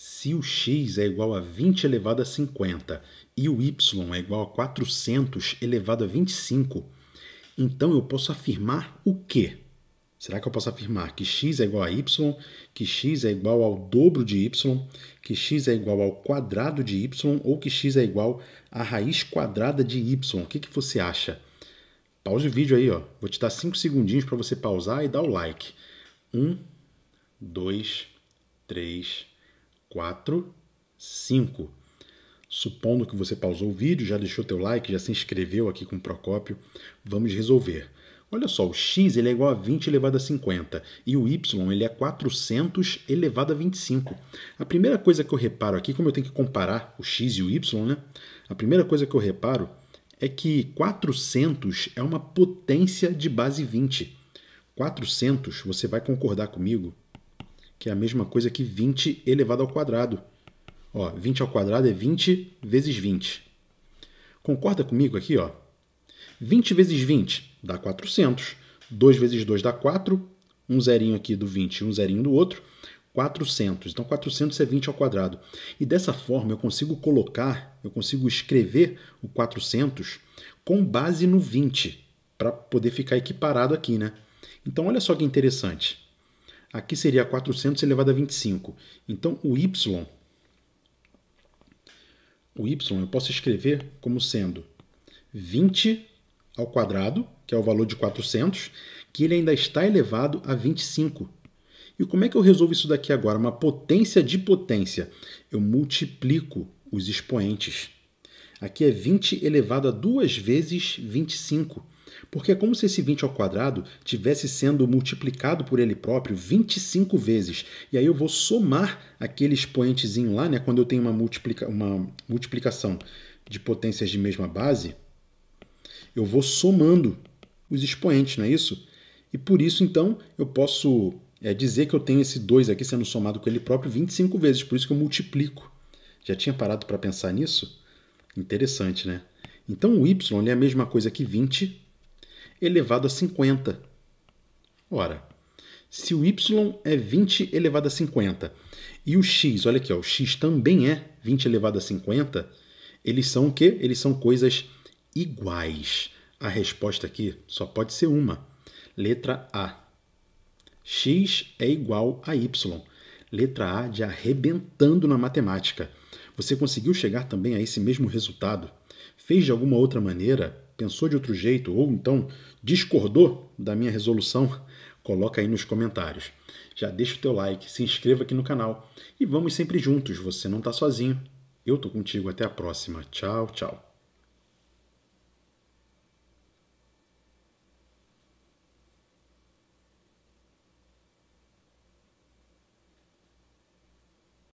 Se o x é igual a 20 elevado a 50 e o y é igual a 400 elevado a 25, então eu posso afirmar o quê? Será que eu posso afirmar que x é igual a y, que x é igual ao dobro de y, que x é igual ao quadrado de y ou que x é igual à raiz quadrada de y? O que, que você acha? Pause o vídeo aí, ó. Vou te dar 5 segundinhos para você pausar e dar o like. 1, 2, 3, 4. 4, 5. Supondo que você pausou o vídeo, já deixou teu like, já se inscreveu aqui com o Procópio, vamos resolver. Olha só, o x ele é igual a 20 elevado a 50 e o y ele é 400 elevado a 25. A primeira coisa que eu reparo aqui, como eu tenho que comparar o x e o y, né? A primeira coisa que eu reparo é que 400 é uma potência de base 20. 400, você vai concordar comigo, que é a mesma coisa que 20 elevado ao quadrado. Ó, 20 ao quadrado é 20 vezes 20. Concorda comigo aqui? Ó? 20 vezes 20 dá 400. 2 vezes 2 dá 4. Um zerinho aqui do 20 e um zerinho do outro. 400. Então, 400 é 20 ao quadrado. E dessa forma, eu consigo colocar, eu consigo escrever o 400 com base no 20, para poder ficar equiparado aqui, né? Então, olha só que interessante. Aqui seria 400 elevado a 25. Então o y, o y eu posso escrever como sendo 20 ao quadrado, que é o valor de 400, que ele ainda está elevado a 25. E como é que eu resolvo isso daqui agora? Uma potência de potência. Eu multiplico os expoentes. Aqui é 20 elevado a duas vezes 25 porque é como se esse 20 ao quadrado tivesse sendo multiplicado por ele próprio 25 vezes. E aí eu vou somar aquele expoentezinho lá, né? Quando eu tenho uma, multiplica uma multiplicação de potências de mesma base, eu vou somando os expoentes, não é isso? E por isso, então, eu posso é, dizer que eu tenho esse 2 aqui sendo somado com ele próprio 25 vezes, por isso que eu multiplico. Já tinha parado para pensar nisso? Interessante, né? Então o y é a mesma coisa que 20 elevado a 50. Ora, se o y é 20 elevado a 50 e o x, olha aqui, ó, o x também é 20 elevado a 50, eles são o quê? Eles são coisas iguais. A resposta aqui só pode ser uma. Letra A. x é igual a y. Letra A de arrebentando na matemática. Você conseguiu chegar também a esse mesmo resultado? fez de alguma outra maneira, pensou de outro jeito ou então discordou da minha resolução, coloca aí nos comentários. Já deixa o teu like, se inscreva aqui no canal e vamos sempre juntos, você não está sozinho. Eu tô contigo até a próxima. Tchau, tchau.